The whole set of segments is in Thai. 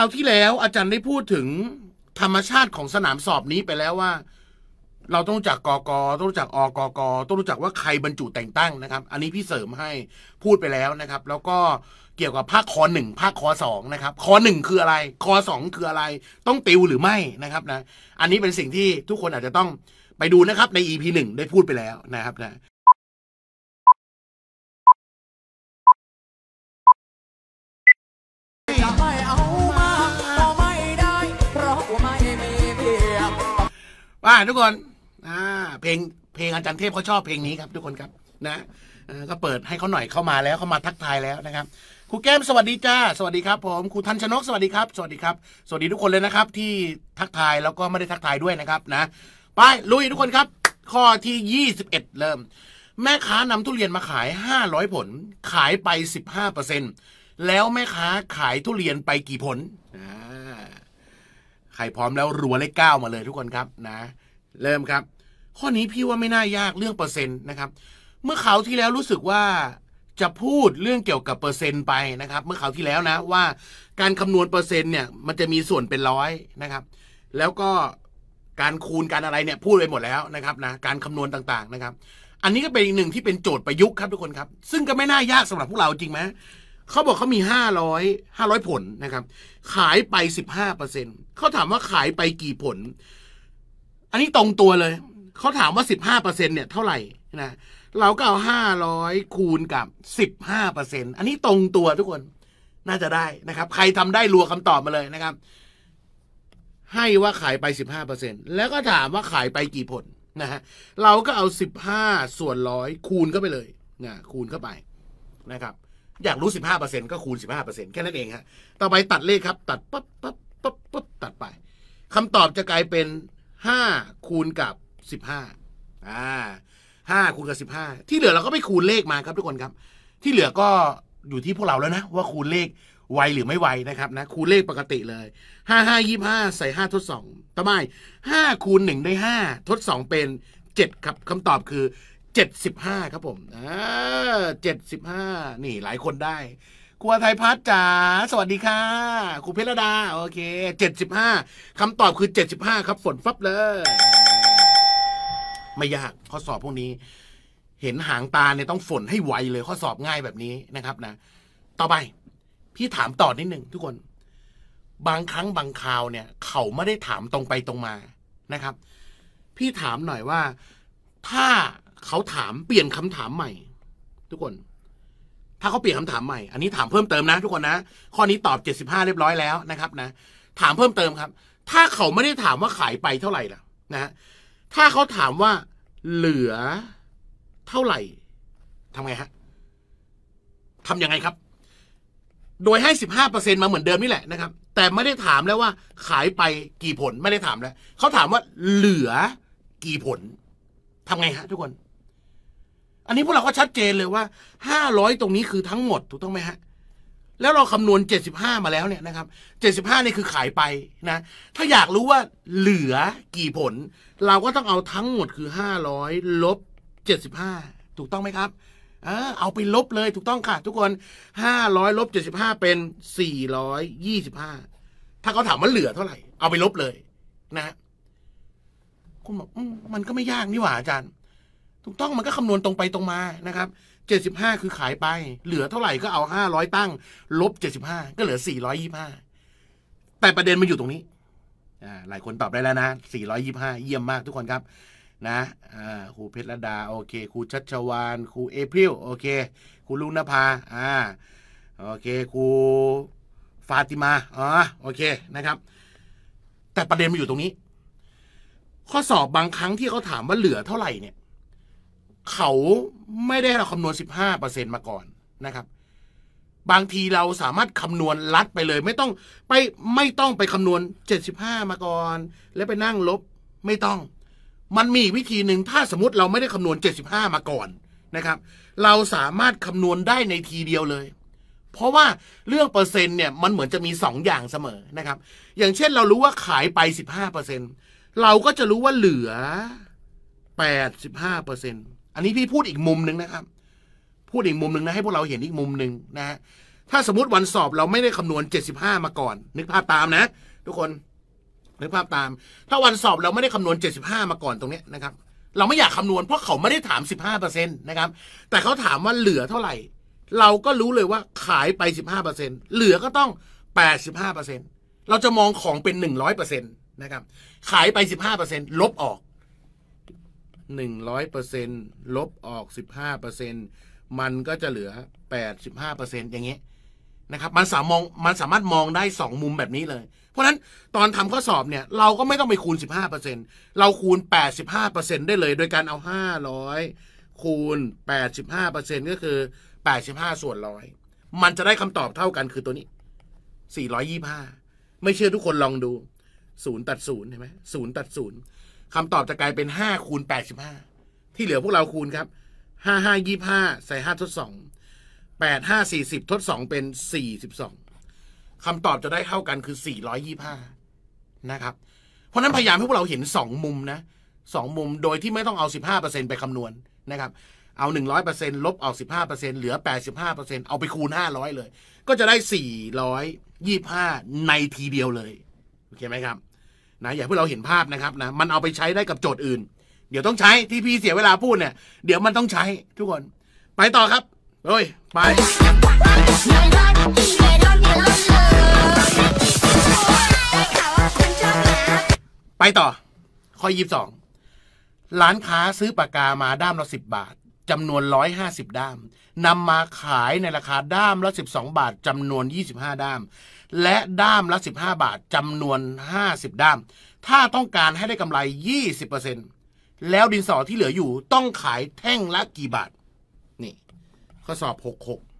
ราวที่แล้วอาจารย์ได้พูดถึงธรรมชาติของสนามสอบนี้ไปแล้วว่า เราต้องรู้จักกกต้องรู้จักอกกต้องรู้จักว่าใครบรรจุแต่งตั้งนะครับ อันนี้พี่เสริมให้พูดไปแล้วนะครับ แล้วก็เกี่ยวกับภาคคอหนึ่งภาคคอสองนะครับคอหนึ่งคืออะไรคอสองคืออะไรต้องติวหรือไม่นะครับนะอันนี้เป็นสิ่งที่ทุกคนอาจจะต้องไปดูนะครับในอีพีหนึ่งได้พูดไปแล้วนะครับนะว่าทุกคนเพลงเพลงอาจารย์เทพเขาชอบเพลงนี้ครับ ทุกคนครับนะก็เปิดให้เขาหน่อยเข้ามาแล้วเขามาทักทายแล้วนะครับครูแก้มสวัสดีจ้าสวัสดีครับ ผม ครูทันชนกสวัสดีครับสวัสดีครับสวัสดีทุกคนเลยนะครับ ที่ทักทายแล้วก็ไม่ได้ทักทายด้วยนะครับ นะไปลุยทุกคนครับ ข้อที่21เริ่ม แม่ค้านำทุเรียนมาขาย 500 ผลขายไป 15%แล้วแม่ค้าขายทุเรียนไปกี่ผลอ่าใครพร้อมแล้วรัวเลขเก้ามาเลยทุกคนครับนะ เริ่มครับ ข้อนี้พี่ว่าไม่น่ายากเรื่องเปอร์เซ็นต์นะครับ เมื่อเขาที่แล้วรู้สึกว่าจะพูดเรื่องเกี่ยวกับเปอร์เซ็นต์ไปนะครับ เมื่อเขาที่แล้วนะว่าการคำนวณเปอร์เซ็นต์เนี่ยมันจะมีส่วนเป็นร้อยนะครับ แล้วก็การคูณการอะไรเนี่ยพูดไปหมดแล้วนะครับนะการคำนวณต่างๆนะครับ อันนี้ก็เป็นอีกหนึ่งที่เป็นโจทย์ประยุกต์ครับทุกคนครับซึ่งก็ไม่น่ายากสำหรับพวกเราจริงไหมเขาบอกเขามีห้าร้อยห้าร้อยผลนะครับ ขายไปสิบห้าเปอร์เซ็นตเขาถามว่าขายไปกี่ผล อันนี้ตรงตัวเลย เขาถามว่าสิบห้าเปอร์เซ็นเนี่ยเท่าไหร่นะเรา ก็เอาห้าร้อยคูณกับสิบห้าเปอร์เซ็นอันนี้ตรงตัวทุกคน น่าจะได้นะครับ ใครทำได้รัวคำตอบมาเลยนะครับ ให้ว่าขายไปสิบห้าเปอร์เซ็นแล้วก็ถามว่าขายไปกี่ผลนะฮะเราก็เอาสิบห้าส่วนร้อยคูณเข้าไปเลยนะคูณเข้าไปนะครับอยากรู้สิบห้าเปอร์เซ็นก็คูณสิบห้าเปอร์เซ็นแค่นั้นเองฮะต่อไปตัดเลขครับ ตัดปั๊บปั๊บปั๊บปั๊บตัดไป คำตอบจะกลายเป็นห้าคูณกับสิบห้าอ่าห้าคูณกับสิบห้าที่เหลือเราก็ไปคูณเลขมาครับทุกคนครับ ที่เหลือก็อยู่ที่พวกเราแล้วนะ ว่าคูณเลขไวหรือไม่ไวนะครับนะคูณเลขปกติเลยห้าห้ายี่ห้าใส่ห้าทดสองต่อไปห้าคูณหนึ่งได้ห้าทดสองเป็นเจ็ดครับคำตอบคือ75 ครับผม อ่า75 นี่ หลายคนได้ ครัวไทยพัฒจ๋า สวัสดีค่ะ ครูเพชรดา โอเค75ค้าตอบคือ 75 ครับฝนฟับเลย ไม่ยากข้อสอบพวกนี้ เห็นหางตาเนี่ยต้องฝนให้ไวเลย ข้อสอบง่ายแบบนี้นะครับ นะ ต่อไป พี่ถามต่อนิดหนึ่งทุกคน บางครั้งบางคราว เนี่ย เขาไม่ได้ถามตรงไปตรงมา นะครับ พี่ถามหน่อยว่า ถ้าเขาถามเปลี่ยนคำถามใหม่ ทุกคน ถ้าเขาเปลี่ยนคำถามใหม่อันนี้ถามเพิ่มเติมนะ ทุกคนนะข้อนี้ตอบเจ็ดสิบห้าเรียบร้อยแล้วนะครับนะถามเพิ่มเติมครับ ถ้าเขาไม่ได้ถามว่าขายไปเท่าไหร่ล่ะ นะถ้าเขาถามว่าเหลือเท่าไหร่ทำไงฮะทำยังไงครับ โดยให้สิบห้าเปอร์เซ็นมาเหมือนเดิมนี่แหละนะครับ แต่ไม่ได้ถามแล้วว่าขายไปกี่ผลไม่ได้ถามแล้วเขาถามว่าเหลือกี่ผลทำไงฮะทุกคนอันนี้พวกเราก็ชัดเจนเลยว่าห้าร้อยตรงนี้คือทั้งหมด ถูกต้องไหมฮะ แล้วเราคำนวณเจ็ดสิบห้ามาแล้วเนี่ยนะครับเจ็ดสิบห้านี่คือขายไปนะถ้าอยากรู้ว่าเหลือกี่ผล เราก็ต้องเอาทั้งหมดคือห้าร้อยลบเจ็ดสิบห้าถูกต้องไหมครับ เออเอาไปลบเลย ถูกต้องค่ะทุกคนห้าร้อยลบเจ็ดสิบห้าเป็นสสีี่่ร้อยยิบห้าถ้าเขาถามว่าเหลือเท่าไหร่ เอาไปลบเลยนะคุณบอกมันก็ไม่ยากนี่หว่าอาจารย์ถูกต้องมันก็คำนวณตรงไปตรงมานะครับ 75 คือขายไป เหลือเท่าไหร่ก็เอา 500 ตั้ง ลบ 75 ก็เหลือ 425 แต่ประเด็นมันอยู่ตรงนี้ หลายคนตอบได้แล้วนะ 425 เยี่ยมมากทุกคนครับ นะครูเพชรดา โอเค ครูชัชวานครูเอพริล โอเค ครูลุงนภา อ่า โอเค ครูฟาติมา อ๋อ โอเคนะครับ แต่ประเด็นมันอยู่ตรงนี้ ข้อสอบบางครั้งที่เขาถามว่าเหลือเท่าไหร่เนี่ยเขาไม่ได้เราคำนวณ 15%มาก่อน นะครับ บางทีเราสามารถคำนวณลัดไปเลย ไม่ต้องไป ไม่ต้องไปคำนวณ 75 มาก่อน แล้วไปนั่งลบไม่ต้อง มันมีวิธีหนึ่งถ้าสมมติเราไม่ได้คำนวณ 75 มาก่อนนะครับ เราสามารถคำนวณได้ในทีเดียวเลย เพราะว่า เรื่องเปอร์เซ็นต์เนี่ย มันเหมือนจะมี2 อย่างเสมอนะครับ อย่างเช่นเรารู้ว่าขายไป 15%เราก็จะรู้ว่าเหลือ 85%เปอร์เซ็นต์อันนี้พี่พูดอีกมุมหนึ่งนะครับ พูดอีกมุมหนึ่งนะให้พวกเราเห็นอีกมุมหนึ่งนะฮะ ถ้าสมมติวันสอบเราไม่ได้คำนวณเจ็ดสิบห้ามาก่อนนึกภาพตามนะ ทุกคนนึกภาพตาม ถ้าวันสอบเราไม่ได้คำนวณเจ็สิบห้ามาก่อนตรงนี้นะครับเราไม่อยากคำนวณเพราะเขาไม่ได้ถามสิบห้าเเปอร์ซ็นตนะครับ แต่เขาถามว่าเหลือเท่าไหร่ เราก็รู้เลยว่าขายไปสิบห้าเปอร์เเซ็นตหลือก็ต้องแปดสิบห้าเปอร์เเซ็นตราจะมองของเป็นหนึ่งรร้ออยเป์เซ็นตนะครับ ขายไปสิบห้าเเปอร์ซ็นตลบออกหนึ่งร้อยเปอร์เซ็นลบออกสิบห้าเปอร์เซ็นมันก็จะเหลือแปดสิบห้าเปอร์เซ็นอย่างเงี้ยนะครับมันสามองมันสามารถมองได้สองมุมแบบนี้เลย เพราะฉะนั้นตอนทำข้อสอบเนี่ยเราก็ไม่ต้องไปคูณสิบห้าเปอร์เซ็นเราคูณแปดสิบห้าเปอร์เซ็นได้เลยโดยการเอาห้าร้อยคูณแปดสิบห้าเปอร์เซ็นก็คือแปดสิบห้าส่วนร้อยมันจะได้คำตอบเท่ากันคือตัวนี้สี่ร้อยยี่ห้าไม่เชื่อทุกคนลองดูศูนย์ตัดศูนย์เห็นไหมศูนย์ตัดศูนย์คำตอบจะกลายเป็นห้าคูณแปดสิบห้าที่เหลือพวกเราคูณครับห้าห้ายี่ห้าใส่ห้าทดสองแปดห้าสี่สิบทดสองเป็นสี่สิบสองคำตอบจะได้เท่ากันคือสี่ร้อยยี่ห้านะครับ เพราะนั้นพยายามให้พวกเราเห็นสองมุมนะสองมุมโดยที่ไม่ต้องเอาสิบห้าเปอร์เซ็นไปคำนวณนะครับ เอาหนึ่งร้อยเปอร์เซ็นลบออกสิบห้าเปอร์เซ็นเหลือแปดสิบห้าเปอร์เซ็นเอาไปคูณห้าร้อยเลย ก็จะได้สี่ร้อยยี่ห้าในทีเดียวเลย โอเคไหมครับนะอย่าเพื่อเราเห็นภาพนะครับนะมันเอาไปใช้ได้กับโจทย์อื่น เดี๋ยวต้องใช้ที่พี่เสียเวลาพูดเนี่ย เดี๋ยวมันต้องใช้ทุกคน ไปต่อครับเฮ้ย ไป ไปต่อข้อยีบสองร้านค้าซื้อปากกามาด้ามละสิบบาทจำนวนร้อยห้าสิบด้ามนำมาขายในราคาด้ามละสิบสองบาทจำนวนยี่สิบห้าด้ามและด้ามละ15 บาทจำนวน 50ด้าม ถ้าต้องการให้ได้กำไร 20%แล้วดินสอที่เหลืออยู่ต้องขายแท่งละกี่บาทนี่ข้อสอบ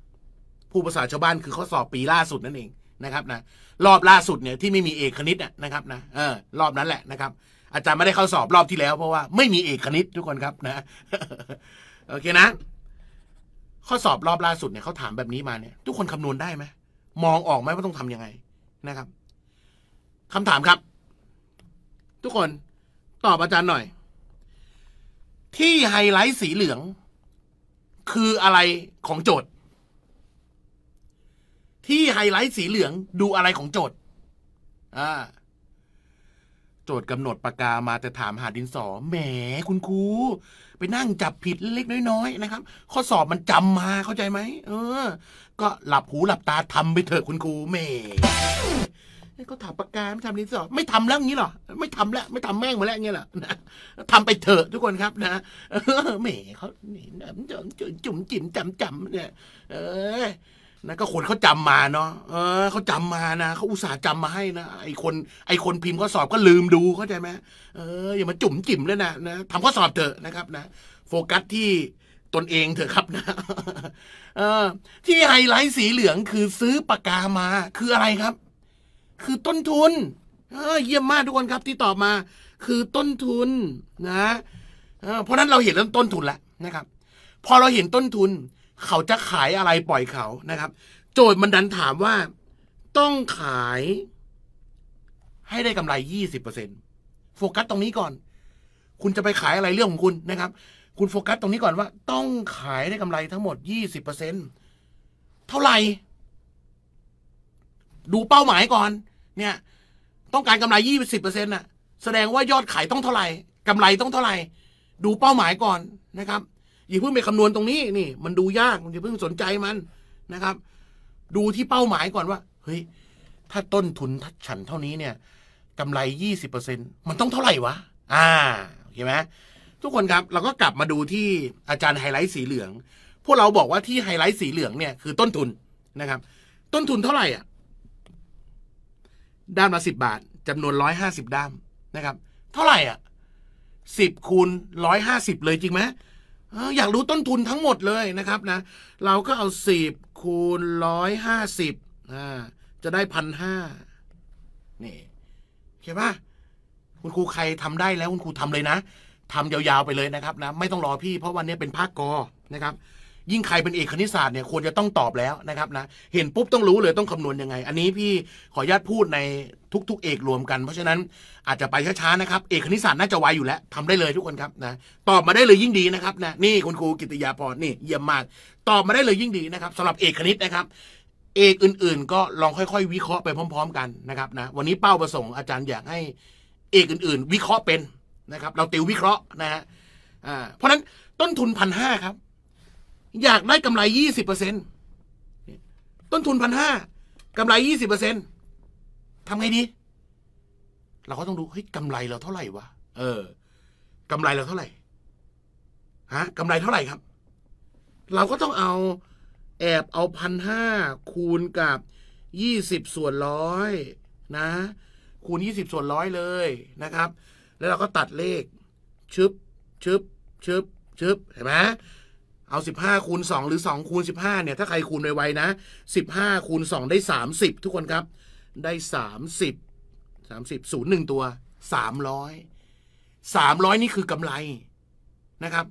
66ผู้ภาษาชาวบ้านคือข้อสอบปีล่าสุดนั่นเองนะครับนะรอบล่าสุดเนี่ยที่ไม่มีเอกคณิตนะครับนะเออรอบนั้นแหละนะครับ อาจารย์ไม่ได้ เข้าสอบรอบที่แล้ว เพราะว่าไม่มีเอกคณิตทุกคนครับนะโอเคนะ ข้อสอบรอบล่า สุดเนี่ยเขาถามแบบนี้มาเนี่ย ทุกคนคำนวณได้ไหมมองออกไหมว่าต้องทํำยังไงนะครับ คำถามครับ ทุกคนตอบอาจารย์หน่อย ที่ไฮไลท์สีเหลือง คืออะไรของโจทย์ ที่ไฮไลท์สีเหลืองดูอะไรของโจทย์อ่าโจทย์กำหนดปากกามาแต่ถามหาดินสอแหมคุณครูไปนั่งจับผิดเล็กน้อยๆนะครับ ข้อสอบมันจำมาเข้าใจไหมเออก็หลับหูหลับตาทำไปเถอะคุณครูเม่เก็ถามปากกาไม่ทำนินสอไม่ทำแล้วงี้หรอไม่ทำแล้วไม่ทำแม่งมาแล้วเงี้หรอนะทำไปเถอะทุกคนครับนะเม่เขาหนี่จุ่มจิ๋มจำจำเนี่ย เออนะก็คนเขาจำมาเนาะเออเขาจำมานะเขาอุตส่าห์จำมาให้นะไอคนไอคนพิมพ์ข้อสอบก็ลืมดูเข้าใจไหมเอออย่ามาจุ่มจิ๋มเลยนะนะทำข้อสอบเถอะนะครับนะโฟกัสที่ตนเองเถอะครับนะที่ไฮไลท์สีเหลืองคือซื้อปากกามา คืออะไรครับ คือต้นทุนเยี่ยมมากทุกคนครับที่ตอบมา คือต้นทุน นะเพราะนั้นเราเห็นเรื่องต้นทุนแล้วนะครับ พอเราเห็นต้นทุนเขาจะขายอะไรปล่อยเขานะครับ โจทย์มันดันถามว่า ต้องขายให้ได้กำไร 20%โฟกัสตรงนี้ก่อน คุณจะไปขายอะไรเรื่องของคุณนะครับคุณโฟกัสตรงนี้ก่อนว่า ต้องขายได้กำไรทั้งหมด 20%เท่าไหร่ดูเป้าหมายก่อนเนี่ยต้องการกำไร 20%น่ะแสดงว่ายอดขายต้องเท่าไหร่กำไรต้องเท่าไหร่ ดูเป้าหมายก่อนนะครับอย่าเพิ่งไปคำนวณตรงนี้นี่ มันดูยากอย่าเพิ่งสนใจมันนะครับ ดูที่เป้าหมายก่อนว่า เฮ้ยถ้าต้นทุนทัดฉันเท่านี้เนี่ยกำไร 20%มันต้องเท่าไหร่วะอ่าโอเคไหมทุกคนครับเราก็กลับมาดูที่อาจารย์ไฮไลท์สีเหลือง พวกเราบอกว่าที่ไฮไลท์สีเหลืองเนี่ยคือต้นทุนนะครับ ต้นทุนเท่าไหร่อ่ะด้ามละสิบบาท จำนวนร้อยห้าสิบด้ามนะครับ เท่าไหร่อ่ะสิบคูณร้อยห้าสิบเลยจริงไหมอยากรู้ต้นทุนทั้งหมดเลยนะครับนะ เราก็เอาสิบคูณร้อยห้าสิบอ่าจะได้พันห้านี่เข้าใจปะคุณครูใครทำได้แล้วคุณครูทำเลยนะทำยาวๆไปเลยนะครับนะไม่ต้องรอพี่เพราะวันนี้เป็นภาคกอนะครับยิ่งใครเป็นเอกคณิตศาสตร์เนี่ยควรจะต้องตอบแล้วนะครับนะเห็นปุ๊บต้องรู้เลยต้องคำนวณยังไง อันนี้พี่ขออนุญาตพูดในทุกๆเอกรวมกัน เพราะฉะนั้นอาจจะไปช้าๆนะครับเอกคณิตศาสตร์น่าจะไวอยู่แล้วทำได้เลยทุกคนครับนะตอบมาได้เลยยิ่งดีนะครับนะนี่คุณครูกิติยาพรนี่เยี่ยมมากตอบมาได้เลยยิ่งดีนะครับสำหรับเอกคณิตนะครับ เอกอื่น ๆก็ลองค่อย ๆ วิเคราะห์ไปพร้อม ๆ กันนะครับนะวันนี้เป้าประสงค์อาจารย์อยากให้เอกอื่นๆ วิเคราะห์เป็นนะครับเราติววิเคราะห์นะฮะเพราะนั้นต้นทุนพันห้าครับ อยากได้กำไรยี่สิบเปอร์เซ็นต้นทุนพันห้ากำไรยี่สิบเปอร์เซ็นตทำไงดีเราก็ต้องดูเฮ้ยกำไรเราเท่าไหร่วะเออกำไรเราเท่าไหร่ฮะกำไรเท่าไหร่ครับ เราก็ต้องเอาแอบเอาพันห้าคูณกับยี่สิบส่วนร้อยนะ คูณยี่สิบส่วนร้อยเลยนะครับแล้วเราก็ตัดเลขชึบชึบชึบชึบเห็นไหมเอาสิบห้าคูณสองหรือสองคูณสิบห้าเนี่ยถ้าใครคูณไวๆนะสิบห้าคูณสองได้สสามิบทุกคนครับ ได้สสสสาามมิิบบศูนย์หนึ่งตัวสสามร้อยามร้อยนี่คือกำไรนะครับ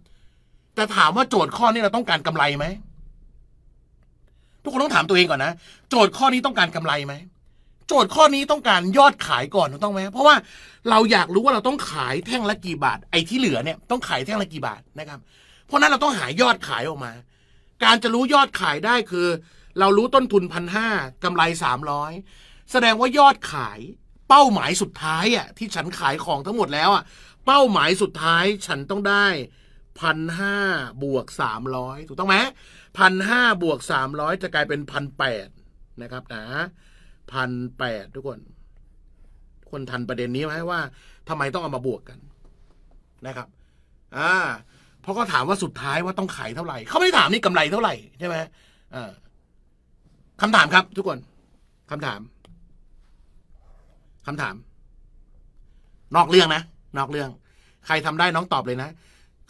แต่ถามว่าโจทย์ข้อนี้เราต้องการกำไรไหมทุกคนต้องถามตัวเองก่อนนะ โจทย์ข้อนี้ต้องการกำไรไหมโจทย์ข้อนี้ต้องการยอดขายก่อนถูกต้องไหมเพราะว่าเราอยากรู้ว่าเราต้องขายแท่งละกี่บาทไอ้ที่เหลือเนี่ยต้องขายแท่งละกี่บาทนะครับ เพราะนั้นเราต้องหายอดขายออกมา การจะรู้ยอดขายได้คือเรารู้ต้นทุนพันห้ากำไรสามร้อยแสดงว่ายอดขายเป้าหมายสุดท้ายอ่ะที่ฉันขายของทั้งหมดแล้วอ่ะเป้าหมายสุดท้ายฉันต้องได้พันห้าบวกสามร้อยถูกต้องไหมพันห้าบวกสามร้อยจะกลายเป็นพันแปดนะครับนะพันแปดทุกคนคนทันประเด็นนี้ไหมว่า ทำไมต้องเอามาบวกกันนะครับอ่าเพราะก็ถามว่าสุดท้าย ว่าต้องขายเท่าไหร่ เขาไม่ได้ถามนี่กำไรเท่าไหร่ใช่ไหมอ่าคำถามครับ ทุกคนคำถาม คำถาม นอกเรื่องนะนอกเรื่อง ใครทำได้น้องตอบเลยนะ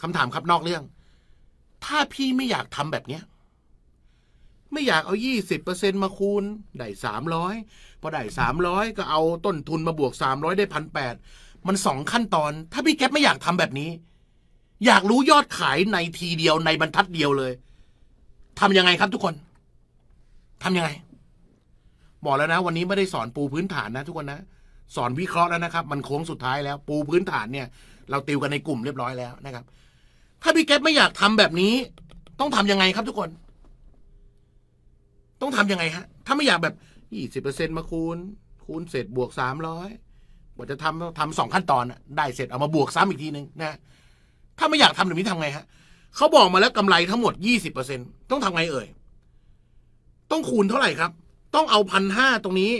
คำถามครับ นอกเรื่อง ถ้าพี่ไม่อยากทำแบบเนี้ยไม่อยากเอา 20%มาคูณได้300พอได้300 ก็เอาต้นทุนมาบวก 300 ได้พันแมันสองขั้นตอน ถ้าพี่แก๊ปไม่อยากทำแบบนี้ อยากรู้ยอดขายในทีเดียวในบรรทัดเดียวเลยทำยังไงครับทุกคนทำยังไง บอกแล้วนะ วันนี้ไม่ได้สอนปูพื้นฐานนะทุกคนนะสอนวิเคราะห์แล้วนะครับ มันโค้งสุดท้ายแล้ว ปูพื้นฐานเนี่ย เราติวกันในกลุ่มเรียบร้อยแล้วนะครับ ถ้าพี่แก๊ปไม่อยากทำแบบนี้ ต้องทํำยังไงครับทุกคนต้องทํำยังไงฮะ ถ้าไม่อยากแบบยี่สิบเปอร์เซ็นมาคูณ คูณเสร็จบวกสามร้อยกว่าจะทำทำสองขั้นตอนได้เสร็จเอามาบวกซ้ำอีกทีหนึ่งนะถ้าไม่อยากทำแบบนี้ทำไงฮะเขาบอกมาแล้วกำไรทั้งหมดยี่สิบเปอร์เซ็นต้องทำไงเอ่ยต้องคูณเท่าไหร่ครับ ต้องเอาพันห้าตรงนี้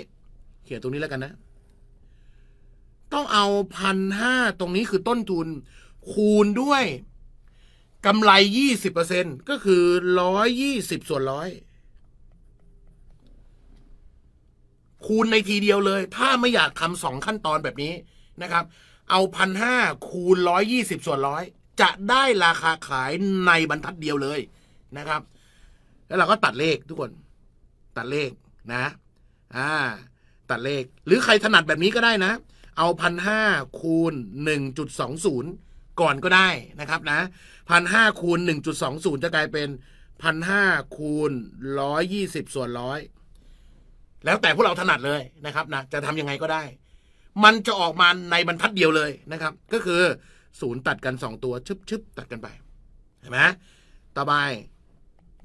เขียนตรงนี้แล้วกันนะ ต้องเอาพันห้าตรงนี้คือต้นทุน คูณด้วยกำไรยี่สิบเปอร์เซ็นก็คือร้อยยี่สิบส่วนร้อยคูณในทีเดียวเลย ถ้าไม่อยากทำสองขั้นตอนแบบนี้นะครับ เอาพันห้าคูณร้อยยี่สิบส่วนร้อยจะได้ราคาขายในบรรทัดเดียวเลยนะครับ แล้วเราก็ตัดเลขทุกคน ตัดเลขนะอ่าตัดเลขหรือใครถนัดแบบนี้ก็ได้นะ เอาพันห้าคูณหนึ่งจุดสองศูนย์ก่อนก็ได้นะครับนะพันห้าคูณหนึ่งจุดสองศูนย์จะกลายเป็นพันห้าคูณร้อยยี่สิบส่วนร้อยแล้วแต่พวกเราถนัดเลยนะครับนะจะทำยังไงก็ได้ มันจะออกมาในบรรทัดเดียวเลยนะครับ ก็คือศูนย์ตัดกันสองตัวชึบชึบตัดกันไปเห็นไหมต่อไป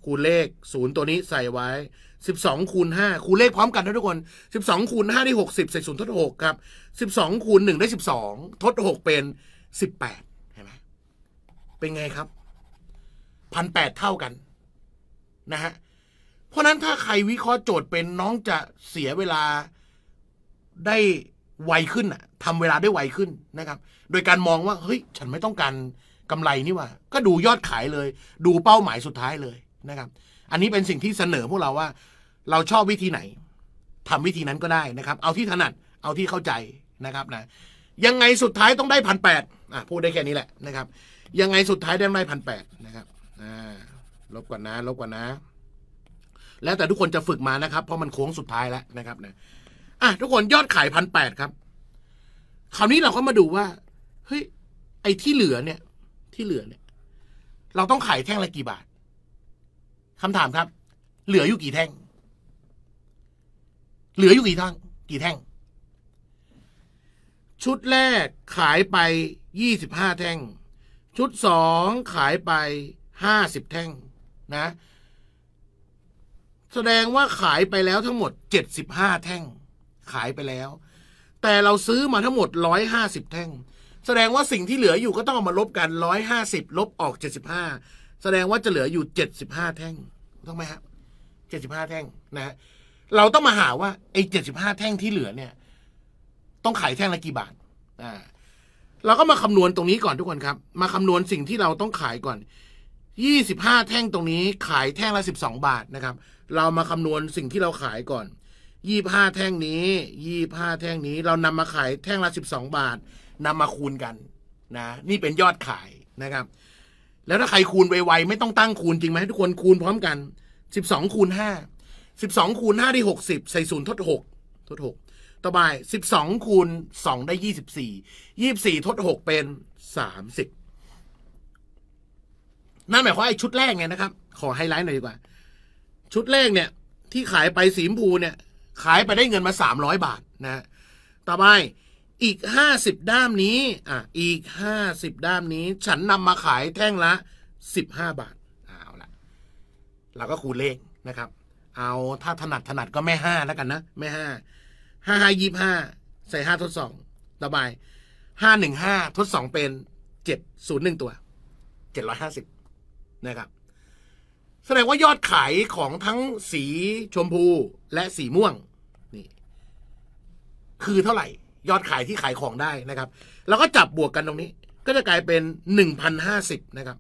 คูณเลขศูนย์ตัวนี้ใส่ไว้สสิบองคูณห้าคูณเลขพร้อมกันนะทุกคนสสิบองคูณห้าได้หกสิบใส่ศูนย์ทดหกครับสสิบองคูณหนึ่งได้สสิบองทดหกเป็นสิบแปดเห็นไหมเป็นไงครับพันแปดเท่ากัน นะฮะเพราะนั้นถ้าใครวิเคราะห์โจทย์เป็นน้องจะเสียเวลาได้ไวขึ้นอะทำเวลาได้ไวขึ้นนะครับ โดยการมองว่าเฮ้ย ฉันไม่ต้องการกำไรนี่ว่าก็ดูยอดขายเลย ดูเป้าหมายสุดท้ายเลยนะครับ อันนี้เป็นสิ่งที่เสนอพวกเราว่าเราชอบวิธีไหน ทำวิธีนั้นก็ได้นะครับ เอาที่ถนัดเอาที่เข้าใจนะครับนะยังไงสุดท้ายต้องได้พันแปดอ่ะพูดได้แค่นี้แหละนะครับยังไงสุดท้ายได้ไม่พันแปดนะครับอ่าลบก่อนนะ ลบก่อนนะแล้วแต่ทุกคนจะฝึกมานะครับเพราะมันโค้งสุดท้ายแล้วนะครับนะ อ่ะทุกคนยอดขายพันแปดครับคราวนี้เราก็มาดูว่าเฮ้ยไอ้ที่เหลือเนี่ย ที่เหลือเนี่ย เราต้องขายแท่งละกี่บาท คำถามครับ เหลืออยู่กี่แท่ง เหลืออยู่กี่แท่งกี่แท่ง ชุดแรกขายไปยี่สิบห้าแท่ง ชุดสองขายไปห้าสิบแท่งนะแสดงว่าขายไปแล้วทั้งหมด 75 แท่ง ขายไปแล้ว แต่เราซื้อมาทั้งหมด 150 แท่ง แสดงว่าสิ่งที่เหลืออยู่ก็ต้องเอามาลบกัน 150 ลบออก 75 แสดงว่าจะเหลืออยู่ 75 แท่งต้องไหมครับ75 แท่งนะฮะเราต้องมาหาว่าไอ้ 75 แท่งที่เหลือเนี่ย ต้องขายแท่งละกี่บาท อ่า เราก็มาคำนวณตรงนี้ก่อนทุกคนครับ มาคำนวณสิ่งที่เราต้องขายก่อน 25 แท่งตรงนี้ ขายแท่งละ 12 บาทนะครับเรามาคำนวณสิ่งที่เราขายก่อน ยี่ห้าแท่งนี้ ยี่ห้าแท่งนี้ เรานำมาขายแท่งละสิบสองบาทนำมาคูณกันนะ นี่เป็นยอดขายนะครับ แล้วถ้าใครคูณไวๆ ไม่ต้องตั้งคูณจริงไหมให้ทุกคนคูณพร้อมกันสิบสองคูณห้าสิบสองคูณห้าได้หกสิบใส่ศูนย์ทดหกทดหกต่อไปสิบสองคูณสองได้ยี่สิบสี่ยี่บสี่ทดหกเป็นสามสิบนั่นหมายความว่าไอ้ชุดแรกไงนะครับ ขอไฮไลท์หน่อยดีกว่าชุดแรกเนี่ยที่ขายไปสีมพูเนี่ย ขายไปได้เงินมา 300 บาทนะต่อไปอีก 50 ด้ามนี้อ่ะอีก50ด้ามนี้ ฉันนำมาขายแท่งละ 15 บาทเอาละเราก็คูณเลขนะครับ เอาถ้าถนัดถนัดก็แม่ห้าแล้วกันนะแม่ห้าห้าห้ายี่ห้าใส่ห้าทดสองต่อไปห้าหนึ่งห้าทดสองเป็นเจ็ดศูนย์หนึ่งตัวเจ็ดร้อยห้าสิบนะครับแสดงว่ายอดขายของทั้งสีชมพูและสีม่วงนี่คือเท่าไหร่ ยอดขายที่ขายของได้นะครับแล้วก็จับบวกกันตรงนี้ ก็จะกลายเป็นหนึ่งพันห้าสิบนะครับ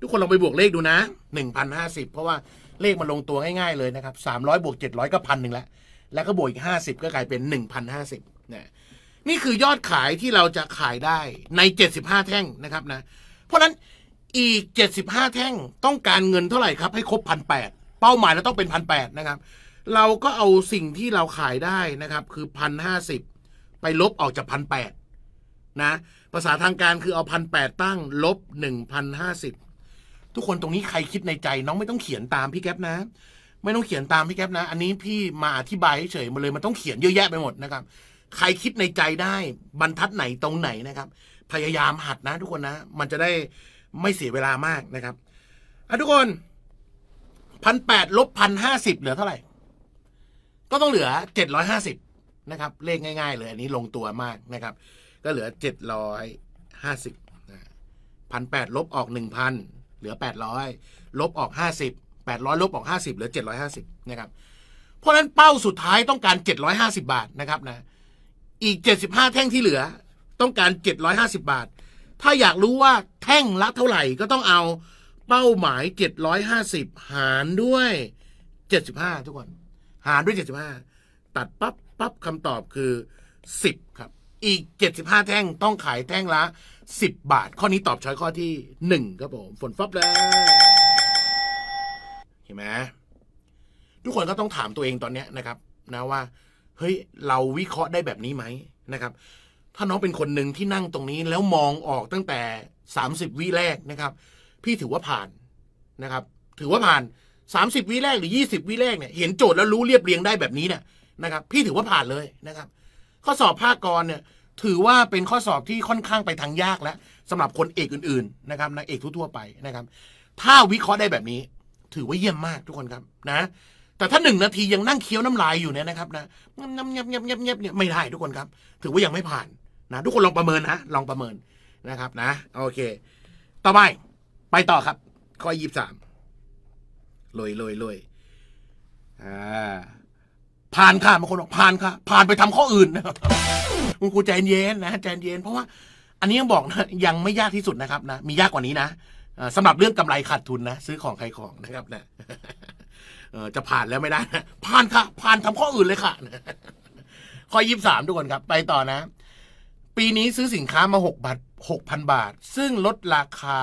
ทุกคนลองไปบวกเลขดูนะหนึ่งพันห้าสิบเพราะว่าเลขมันลงตัวง่ายๆเลยนะครับสามร้อยบวกเจ็ดร้อยก็พันหนึ่งแล้วแล้วก็บวกอีกห้าสิบก็กลายเป็นหนึ่งพันห้าสิบน่นี่คือยอดขายที่เราจะขายได้ในเจ็ดสิบห้าแท่งนะครับนะเพราะนั้นอีก 75 แท่งต้องการเงินเท่าไหร่ครับให้ครบพันแปดเป้าหมายเราต้องเป็นพันแปดนะครับเราก็เอาสิ่งที่เราขายได้นะครับคือพันห้าสิบไปลบออกจากพันแปดนะภาษาทางการคือเอาพันแปดตั้งลบหนึ่งพันห้าสิบทุกคนตรงนี้ใครคิดในใจน้องไม่ต้องเขียนตามพี่แก๊ปนะ ไม่ต้องเขียนตามพี่แก๊ปนะ อันนี้พี่มาอธิบายเฉยมาเลยมันต้องเขียนเยอะแยะไปหมดนะครับ ใครคิดในใจได้บรรทัดไหนตรงไหนนะครับ พยายามหัดนะ ทุกคนนะ มันจะได้ไม่เสียเวลามากนะครับอทุกคนพันแปดลบพันห้าสิบเหลือเท่าไหร่ ก็ต้องเหลือเจ็ดร้อยห้าสิบนะครับ เลขง่าย ๆเลยอันนี้ลงตัวมากนะครับ ก็เหลือเจ็ดร้อยห้าสิบพันแปดลบออกหนึ่งพันเหลือแปดร้อยลบออกห้าสิบแปดร้อยลบออกห้าสิบเหลือเจ็ดร้อยห้าสิบนะครับ เพราะนั้นเป้าสุดท้ายต้องการเจ็ดร้อยห้าสิบาทนะครับนะอีกเจ็ดสิบห้าแท่งที่เหลือต้องการเจ็ดร้อยห้าสิบาทถ้าอยากรู้ว่าแท่งละเท่าไหร่ก็ต้องเอาเป้าหมาย 750 หารด้วย 75 ทุกคนหารด้วย 75 ตัดปับ๊บปั๊บคำตอบคือ 10 ครับ อีก 75 แท่งต้องขายแท่งละ 10 บาทข้อนี้ตอบช้อยข้อที่ 1 ครับผม ฝนฟับเลยเห็นไหมทุกคนก็ต้องถามตัวเองตอนนี้นะครับนะว่าเฮ้ยเราวิเคราะห์ได้แบบนี้ไหมนะครับถ้าน้องเป็นคนหนึ่งที่นั่งตรงนี้แล้วมองออกตั้งแต่ 30 วิแรกนะครับ พี่ถือว่าผ่านนะครับถือว่าผ่าน 30 วิแรกหรือ 20 วิแรกเนี่ยเห็นโจทย์แล้วรู้เรียบเรียงได้แบบนี้เนี่ยนะครับ พี่ถือว่าผ่านเลยนะครับ ข้อสอบภาคกรเนี่ยถือว่าเป็นข้อสอบที่ค่อนข้างไปทางยากแล้วสำหรับคนเอกอื่นๆนะครับนักเอกทั่วๆไปนะครับ ถ้าวิเคราะห์ได้แบบนี้ ถือว่าเยี่ยมมากทุกคนครับนะแต่ถ้าหนึ่งนาทียังนั่งเคี้ยวน้ำลายอยู่เนี่ยนะครับนะเงียบเงียบเงียบเงียบเงียบไม่ได้ทุกคนครับ ถือว่ายังไม่ผ่านนะทุกคนลองประเมินนะลองประเมินนะครับ นะโอเค ต่อไปไปต่อครับข้อยี่สามลอยลอยลอยอ่าผ่านค่ะบางคนบอกผ่านค่ะ ผ่านไปทำข้ออื่นนะครับคุณครูใจเย็นนะใจเย็น เพราะว่าอันนี้ยังบอกนะยังไม่ยากที่สุดนะครับ นะมียากกว่านี้นะสำหรับเรื่องกำไรขาดทุนนะ ซื้อของใครของนะครับนะจะผ่านแล้วไม่ได้ผ่านค่ะ ผ่านทำข้ออื่นเลยค่ะข้อยี่สามทุกคนครับ ไปต่อนะปีนี้ซื้อสินค้ามา6บาท6,000 บาท ซึ่งลดราคา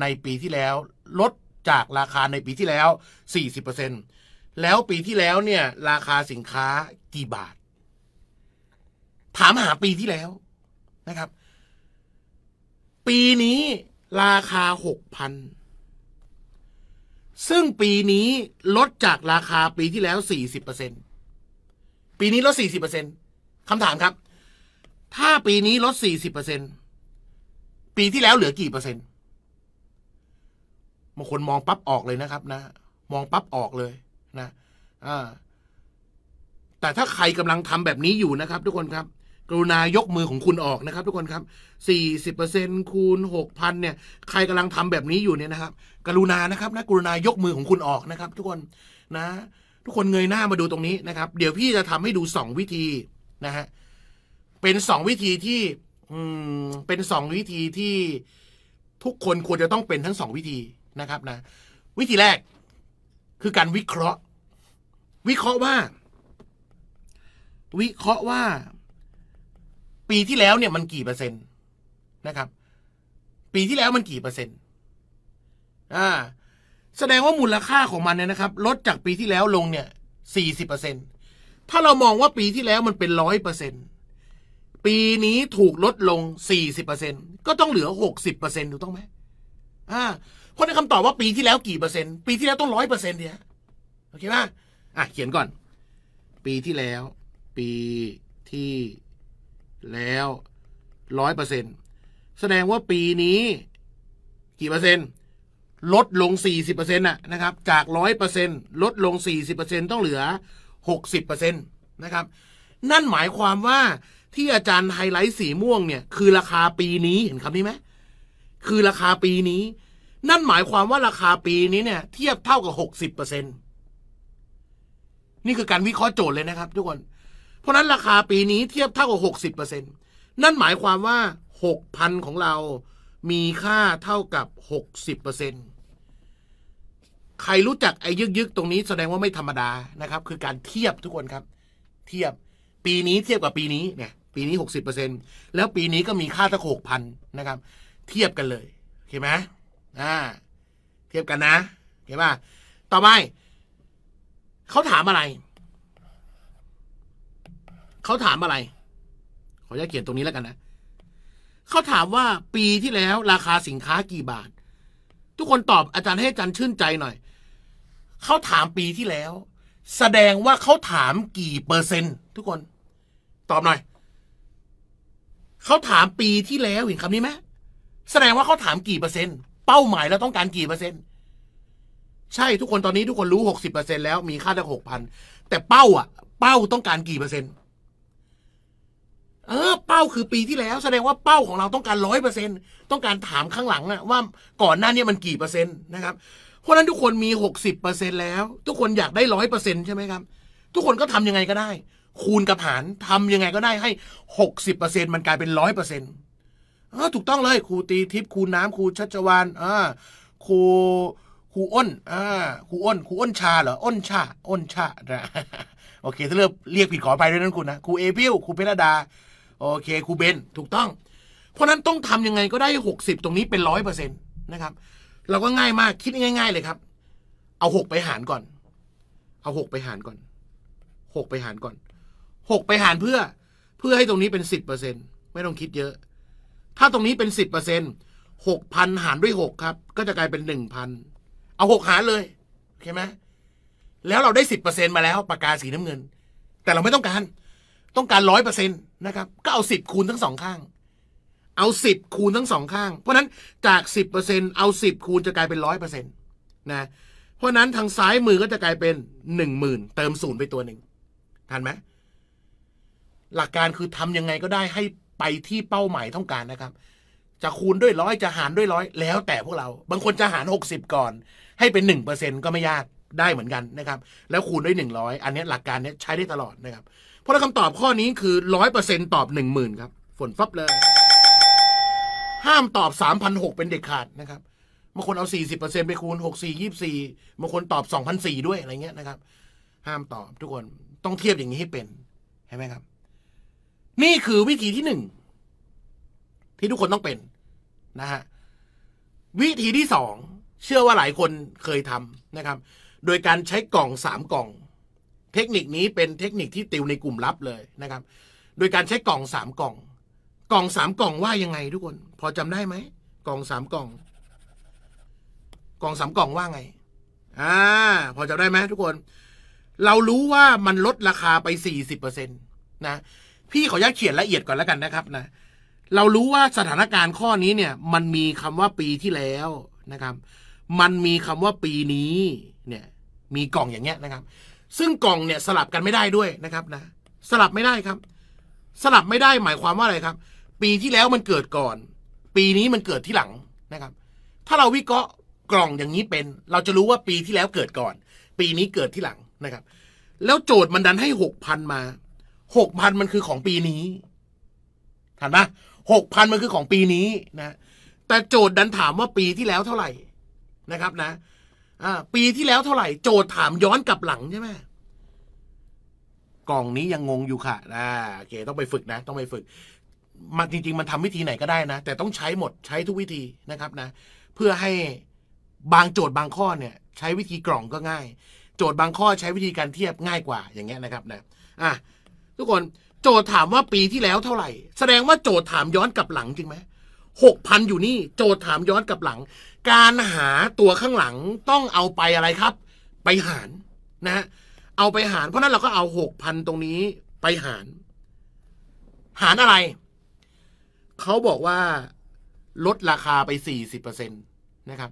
ในปีที่แล้ว ลดจากราคาในปีที่แล้ว 40%แล้วปีที่แล้วเนี่ย ราคาสินค้ากี่บาท ถามหาปีที่แล้วนะครับ ปีนี้ราคา 6,000ซึ่งปีนี้ลดจากราคาปีที่แล้ว40%ปีนี้ลด 40%คำถามครับถ้าปีนี้ลด 40%ปีที่แล้วเหลือกี่ เปอร์เซ็นต์ บางคนมองปั๊บออกเลยนะครับ นะ มองปั๊บออกเลยนะ อ่า แต่ถ้าใครกำลังทำแบบนี้อยู่นะครับ ทุกคนครับ กรุณายกมือของคุณออกนะครับ ทุกคนครับ 40%คูณ6,000 เนี่ย ใครกำลังทำแบบนี้อยู่เนี่ยนะครับ กรุณานะครับ นะ กรุณายกมือของคุณออกนะครับ ทุกคนนะ ทุกคนเงยหน้ามาดูตรงนี้นะครับ เดี๋ยวพี่จะทำให้ดูสองวิธีนะฮะเป็นสองวิธีที่ อืมเป็นสองวิธีที่ทุกคนควรจะต้องเป็นทั้งสองวิธีนะครับ นะ วิธีแรกคือการวิเคราะห์ วิเคราะห์ว่า วิเคราะห์ว่า ปีที่แล้วเนี่ยมันกี่เปอร์เซ็นต์นะครับ ปีที่แล้วมันกี่เปอร์เซ็นต์อ่า แสดงว่ามูลค่าของมันเนี่ยนะครับลดจากปีที่แล้วลงเนี่ยสี่สิบเปอร์เซ็นถ้าเรามองว่าปีที่แล้วมันเป็นร้อยเปอร์เซ็นต์ปีนี้ถูกลดลง 40%ก็ต้องเหลือ 60%ถูกต้องไหมอ่าเพราะในคำตอบว่าปีที่แล้วกี่เปอร์เซ็นต์ ปีที่แล้วต้องร้อยเปอร์เซ็นต์เนี่ยโอเคไหมอ่ะ เขียนก่อน ปีที่แล้ว ปีที่แล้วร้อยเปอร์เซ็นต์แสดงว่าปีนี้กี่เปอร์เซ็นต์ ลดลง 40%อนะนะครับจาก100%ลดลง 40%ต้องเหลือ 60%นะครับ นั่นหมายความว่าที่อาจารย์ไฮไลท์สีม่วงเนี่ย คือราคาปีนี้เห็นคำนี้ไหมคือราคาปีนี้ นั่นหมายความว่าราคาปีนี้เนี่ยเทียบเท่ากับหกสิบเปอร์เซ็นต์นี่คือการวิเคราะห์โจทย์เลยนะครับ ทุกคน เพราะนั้นราคาปีนี้เทียบเท่ากับหกสิบเปอร์เซ็นต์นั่นหมายความว่าหกพันของเรา มีค่าเท่ากับหกสิบเปอร์เซ็นต์ใครรู้จักไอ้ยึกๆตรงนี้แสดงว่าไม่ธรรมดานะครับ คือการเทียบทุกคนครับ เทียบปีนี้เทียบกับปีนี้เนี่ยปีนี้หกสิบเเปอร์ซ็นแล้วปีนี้ก็มีค่าตะโขกพันนะครับ เทียบกันเลยเข้าไหมอ่าเทียบกันนะเขเคป่ะต่อไปเขาถามอะไรเขาถามอะไรขอจะเขียนตรงนี้แล้วกันนะเขาถามว่าปีที่แล้วราคาสินค้ากี่บาท ทุกคนตอบอาจารย์ให้อาจารย์ชื่นใจหน่อยเขาถามปีที่แล้ว แสดงว่าเขาถามกี่เปอร์เซ็นต์ทุกคน ตอบหน่อยเขาถามปีที่แล้ว เห็นคำนี้ไหมแสดงว่าเขาถามกี่เปอร์เซ็นต์ เป้าหมายแล้วต้องการกี่เปอร์เซ็นต์ใช่ทุกคนตอนนี้ทุกคนรู้หกสิบเปอร์เซ็นแล้วมีค่าได้หกพันแต่เป้า อ่ะ เป้าต้องการกี่เปอร์เซ็นต์เออเป้าคือปีที่แล้ว แสดงว่าเป้าของเราต้องการร้อยเปอร์เซ็นต้องการถามข้างหลังอะว่าก่อนหน้านี้มันกี่เปอร์เซ็นต์นะครับเพราะนั้นทุกคนมีหกสิบเปอร์เซ็นแล้ว ทุกคนอยากได้ร้อยเปอร์เซ็นต์ใช่ไหมครับทุกคนก็ทำยังไงก็ได้คูณกับหารทำยังไงก็ได้ให้หกสิบเปอร์เซ็นมันกลายเป็นร้อยเปอร์เซ็นต์ถูกต้องเลยครูตีทิพย์ครูน้ำครูชัชวานครูครูอ้นอครูอ้นครูอ้นชาเหรออ้นชาอ้นชานะโอเคถ้าเริ่มเรียกผิดขอไปด้วยนั้นคุณนะครูเอพิลครูเพชรดา โอเคครูเบน ถูกต้องเพราะนั้นต้องทำยังไงก็ได้หกสิบตรงนี้เป็นร้อยเปอร์เซ็นต์นะครับ เราก็ง่ายมากคิดง่ายๆเลยครับ เอาหกไปหารก่อน เอาหกไปหารก่อนหกไปหารก่อนหกไปหารเพื่อเพื่อให้ตรงนี้เป็นสิบเปอร์เซ็นไม่ต้องคิดเยอะ ถ้าตรงนี้เป็นสิบเปอร์เซ็นหกพันหารด้วยหกครับ ก็จะกลายเป็นหนึ่งพันเอาหกหารเลยโอเคไหมแล้วเราได้สิบเปอร์เซ็นมาแล้วปากกาสีน้ำเงิน แต่เราไม่ต้องการ ต้องการร้อยเปอร์เซ็นตนะครับก็เอาสิบคูณทั้งสองข้าง เอาสิบคูณทั้งสองข้าง เพราะนั้นจากสิบเปอร์เซ็นเอาสิบคูณจะกลายเป็นร้อยเปอร์เซ็นตนะเพราะนั้นทางซ้ายมือก็จะกลายเป็นหนึ่งหมื่นเติมศูนย์ไปตัวหนึ่งทันไหมหลักการคือทำยังไงก็ได้ให้ไปที่เป้าหมายต้องการนะครับ จะคูณด้วยร้อยจะหารด้วยร้อยแล้วแต่พวกเรา บางคนจะหาร60ก่อน ให้เป็นหนึ่งเเปอร์ซ็์ก็ไม่ยากได้เหมือนกันนะครับ แล้วคูณด้วยหนึ่งร้อยอันนี้หลักการนี้ใช้ได้ตลอดนะครับเพราะคำตอบข้อนี้คือรร้ออยเเป์ซ็นตอบหนึ่งหมื่นครับ ฝนฟับเลยห้ามตอบสามพันหกเป็นเด็ดขาดนะครับบางคนเอาสสี่ิบเเปอร์ซต์ไปคูณ่สี่บางคนตอบสองพันสี่ด้วยอะไรเงี้ยนะครับ ห้ามตอบ ทุกคนต้องเทียบอย่างนี้ให้เป็นใช่ไหมครับนี่คือวิธีที่หนึ่ง ที่ทุกคนต้องเป็นนะฮะวิธีที่สองเชื่อว่าหลายคนเคยทำนะครับ โดยการใช้กล่องสามกล่อง เทคนิคนี้เป็นเทคนิคที่ติวในกลุ่มลับเลยนะครับ โดยการใช้กล่องสามกล่อง กล่องสามกล่องว่ายังไง ทุกคน พอจำได้ไหมกล่องสามกล่อง กล่องสามกล่องว่าไงอ่าพอจำได้ไหมทุกคน เรารู้ว่ามันลดราคาไปสี่สิบเปอร์เซ็นตนะพี่ขออนุญาตเขียนละเอียดก่อนแล้วกันนะครับนะเรารู้ว่าสถานการณ์ข้อนี้เนี่ย มันมีคำว่าปีที่แล้วนะครับ มันมีคำว่าปีนี้เนี่ยมีกล่องอย่างเงี้ยนะครับ ซึ่งกล่องเนี่ยสลับกันไม่ได้ด้วยนะครับนะสลับไม่ได้ครับ สลับไม่ได้หมายความว่าอะไรครับ ปีที่แล้วมันเกิดก่อน ปีนี้มันเกิดที่หลังนะครับ ถ้าเราวิเคราะห์กล่องอย่างนี้เป็น เราจะรู้ว่าปีที่แล้วเกิดก่อน ปีนี้เกิดที่หลังนะครับ แล้วโจทย์มันดันให้หกพันมาหกพันมันคือของปีนี้ถันปะหกพันมันคือของปีนี้นะ แต่โจทย์ดันถามว่าปีที่แล้วเท่าไหร่ นะครับนะปีที่แล้วเท่าไหร่ โจทย์ถามย้อนกลับหลังใช่ไหมกล่องนี้ยังงงอยู่ค่ะอ่าโอเคต้องไปฝึกนะต้องไปฝึก มันจริงๆ มันทำวิธีไหนก็ได้นะ แต่ต้องใช้หมดใช้ทุกวิธีนะครับ นะ เพื่อให้บางโจทย์บางข้อเนี่ย ใช้วิธีกล่องก็ง่าย โจทย์บางข้อใช้วิธีการเทียบง่ายกว่าอย่างเงี้ยนะครับ นะ อ่ะทุกคนโจทย์ถามว่าปีที่แล้วเท่าไหร่ แสดงว่าโจทย์ถามย้อนกลับหลังจริงไหมหกพันอยู่นี่โจทย์ถามย้อนกลับหลัง การหาตัวข้างหลังต้องเอาไปอะไรครับ ไปหารนะฮะเอาไปหารเพราะนั้นเราก็เอาหกพันตรงนี้ไปหาร หารอะไรเขาบอกว่าลดราคาไปสี่สิบเปอร์เซ็นตนะครับ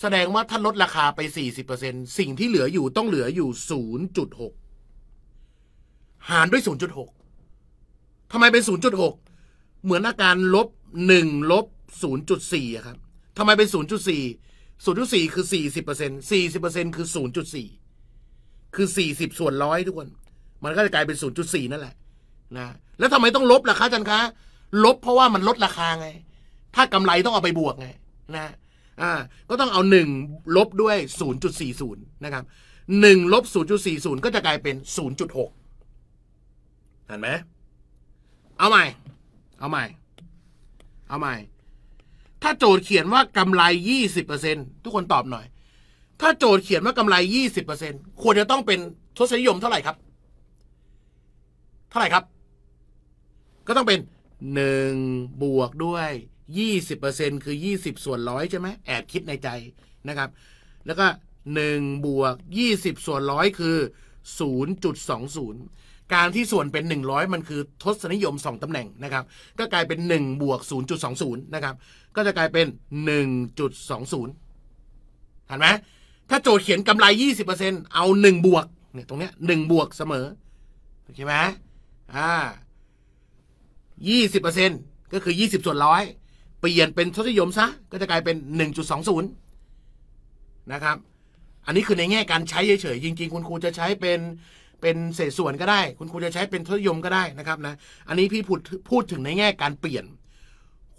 แสดงว่าถ้าลดราคาไปสี่สิบเปอร์เซ็นสิ่งที่เหลืออยู่ต้องเหลืออยู่ศูนย์จุดหกหารด้วย 0.6ทำไมเป็น 0.6 เหมือนอาการลบ1ลบ0.4ครับทำไมเป็น 0.4 0.4 คือ 40% 40%คือ0.4 คือ 40 ส่วนร้อยทุกคน มันก็จะกลายเป็น 0.4 นั่นแหละ นะ แล้วทำไมต้องลบล่ะคะจันคะ ลบเพราะว่ามันลดราคาไง ถ้ากำไรต้องเอาไปบวกไงนะ อ่า ก็ต้องเอา1ลบด้วย0.40นะครับ1ลบ0.40 ก็จะกลายเป็น 0.6ห็นไหมเอาใหม่ เอาใหม่ เอาใหม่ ถ้าโจทย์เขียนว่ากำไรยี่สิบเปอร์เซ็นทุกคนตอบหน่อย ถ้าโจทย์เขียนว่ากำไรยี่สิบเปอร์เซ็นควรจะต้องเป็นทศนิยมเท่าไหร่ครับ เท่าไหร่ครับ ก็ต้องเป็นหนึ่งบวกด้วยยี่สิบเปอร์เซ็นคือยี่สิบส่วนร้อยใช่ไหม แอบคิดในใจนะครับ แล้วก็หนึ่งบวกยี่สิบส่วนร้อยคือศูนย์จุดสองศูนย์การที่ส่วนเป็น 100 มันคือทศนิยม 2 ตำแหน่งนะครับก็กลายเป็น 1 บวก 0.20 นะครับ ก็จะกลายเป็น 1.20ห็นไหมถ้าโจทย์เขียนกำไร 20%เอา1บวกเนี่ยตรงเนี้ย1บวกเสมอโอเคไหมอ่า20%ก็คือ 20 ส่วนร้อยเปลี่ยนเป็นทศนิยมซะก็จะกลายเป็น 1.20นะครับอันนี้คือในแง่การใช้เฉยๆจริงๆ คุณครูจะใช้เป็นเป็นเศษส่วนก็ได้คุณครูจะใช้เป็นทศยมก็ได้นะครับนะอันนี้พี่พูดพูดถึงในแง่การเปลี่ยน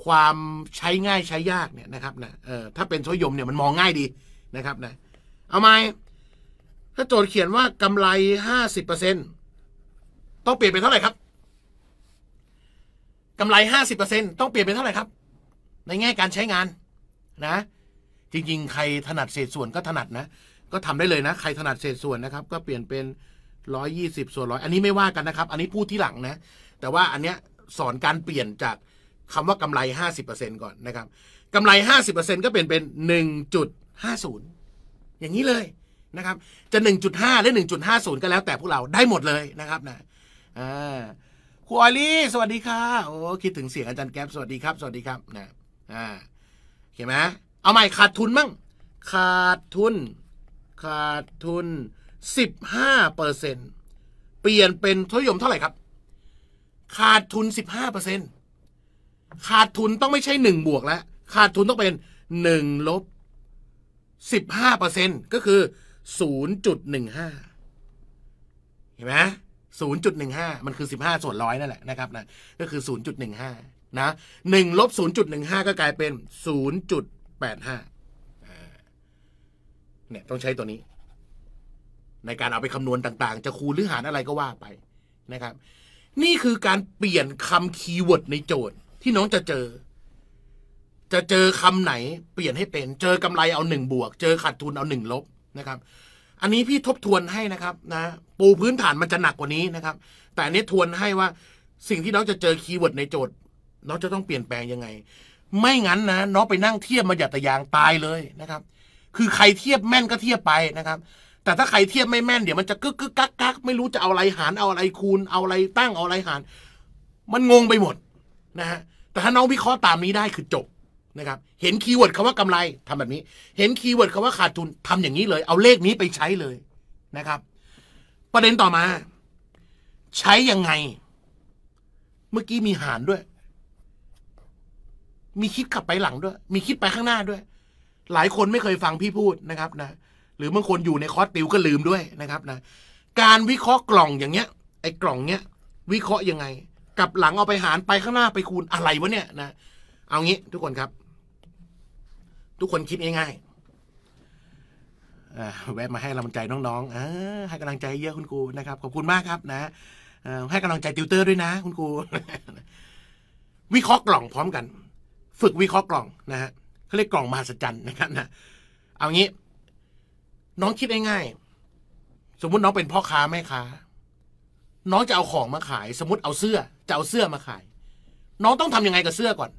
ความใช้ง่ายใช้ยากเนี่ยนะครับนะเออถ้าเป็นทศยมเนี่ยมันมองง่ายดีนะครับนะเอาไหมถ้าโจทย์เขียนว่ากำไรห้าสิบเปอร์เซ็นต้องเปลี่ยนเป็นเท่าไหร่ครับกำไรห้าสิบเปอร์เซ็นต้องเปลี่ยนเป็นเท่าไหร่ครับ ในแง่การใช้งานนะ จริงๆใครถนัดเศษส่วนก็ถนัดนะก็ทำได้เลยนะ ใครถนัดเศษส่วนนะครับ ก็เปลี่ยนเป็นร้อยยี่สิบส่วนร้อยอันนี้ไม่ว่ากันนะครับ อันนี้พูดที่หลังนะ แต่ว่าอันเนี้ยสอนการเปลี่ยนจากคำว่ากำไรห้าสิบเปอร์เซ็นก่อนนะครับกำไรห้าสิบเปอร์เซ็นก็เป็นเป็นหนึ่งจุดห้าศูนย์อย่างนี้เลยนะครับ จะหนึ่งจุดห้าหรือหนึ่งจุดห้าศูนย์ก็แล้วแต่พวกเราได้หมดเลยนะครับนะอ่าครูออลี่สวัสดีค่ะโอ้คิดถึงเสียงอาจารย์แก๊ปสวัสดีครับสวัสดีครับนะอ่า เห็นไหมเอาใหม่ขาดทุนมั่งขาดทุน ขาดทุนสิบห้าเปอร์เซ็นตเปลี่ยนเป็นทุนยมเท่าไหร่ครับ ขาดทุนสิบห้าเปอร์เซ็นตขาดทุนต้องไม่ใช่หนึ่งบวกแล้วขาดทุนต้องเป็นหนึ่งลบสิบห้าเปอร์เซ็นตก็คือศูนย์จุดหนึ่งห้าเห็นไหมศูนย์จุดหนึ่งห้ามันคือสิบห้าส่วนร้อยนั่นแหละนะครับนะก็คือศูนย์จุดหนึ่งห้านะหนึ่งลบศูนย์จุดหนึ่งห้าก็กลายเป็นศูนย์จุดแปดห้าเนี่ยต้องใช้ตัวนี้ในการเอาไปคำนวณต่าง ๆ จะคูณหรือหารอะไรก็ว่าไปนะครับนี่คือการเปลี่ยนคำคีย์เวิร์ดในโจทย์ที่น้องจะเจอ จะเจอคำไหน เปลี่ยนให้เป็นเจอกำไรเอาหนึ่งบวก เจอขาดทุนเอาหนึ่งลบนะครับ อันนี้พี่ทบทวนให้นะครับ นะปูพื้นฐานมันจะหนักกว่านี้นะครับ แต่อันนี้ทวนให้ว่าสิ่งที่น้องจะเจอคีย์เวิร์ดในโจทย์น้องจะต้องเปลี่ยนแปลงยังไง ไม่งั้นนะน้องไปนั่งเทียบมาหยัดตะยางตายเลยนะครับ คือใครเทียบแม่นก็เทียบไปนะครับแต่ถ้าใครเทียบไม่แม่นเดี๋ยวมันจะกึกกึกกักกักไม่รู้จะเอาอะไรหารเอาอะไรคูณ เอาอะไรตั้งเอาอะไรหาร มันงงไปหมด นะฮะแต่ถ้าน้องวิเคราะห์ตามนี้ได้คือจบนะครับ เห็นคีย์เวิร์ดคำว่ากำไรทำแบบนี้ เห็นคีย์เวิร์ดคำว่าขาดทุนทำอย่างนี้เลย เอาเลขนี้ไปใช้เลยนะครับ ประเด็นต่อมา ใช้ยังไง เมื่อกี้มีหารด้วย มีคิดกลับไปหลังด้วย มีคิดไปข้างหน้าด้วย หลายคนไม่เคยฟังพี่พูดนะครับนะรือบางคนอยู่ในคอร์สติว ก็ลืมด้วยนะครับนะการวิเคราะห์กล่องอย่างเงี้ย ไอ้กล่องเนี้ย วิเคราะห์ยังไงกับหลังเอาไปหารไปข้างหน้าไปคูณอะไรวะเนี่ย นะเอางี้ ทุกคนครับ ทุกคนคิดง่ายๆแวะมาให้กำลังใจน้องๆให้กำลังใจเยอะคุณครูนะครับขอบคุณมากครับ นะให้กำลังใจติวเตอร์ด้วยนะ คุณครูวิเคราะห์กล่องพร้อมกัน ฝึกวิเคราะห์กล่อง นะฮะเขาเรียกกล่องมหัศจรรย์นะครับ นะเอางี้น้องคิดง่ายๆ สมมุติน้องเป็นพ่อค้าแม่ค้า น้องจะเอาของมาขาย สมมติเอาเสื้อ จะเอาเสื้อมาขาย น้องต้องทำยังไงกับเสื้อก่อน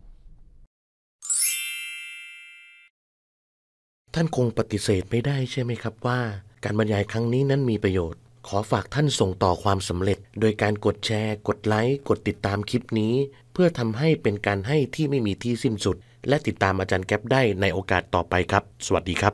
ท่านคงปฏิเสธไม่ได้ใช่ไหมครับว่า การบรรยายครั้งนี้นั้นมีประโยชน์ ขอฝากท่านส่งต่อความสำเร็จ โดยการกดแชร์ กดไลค์ กดติดตามคลิปนี้ เพื่อทำให้เป็นการให้ที่ไม่มีที่สิ้นสุด และติดตามอาจารย์แก๊ปได้ในโอกาสต่อไปครับ สวัสดีครับ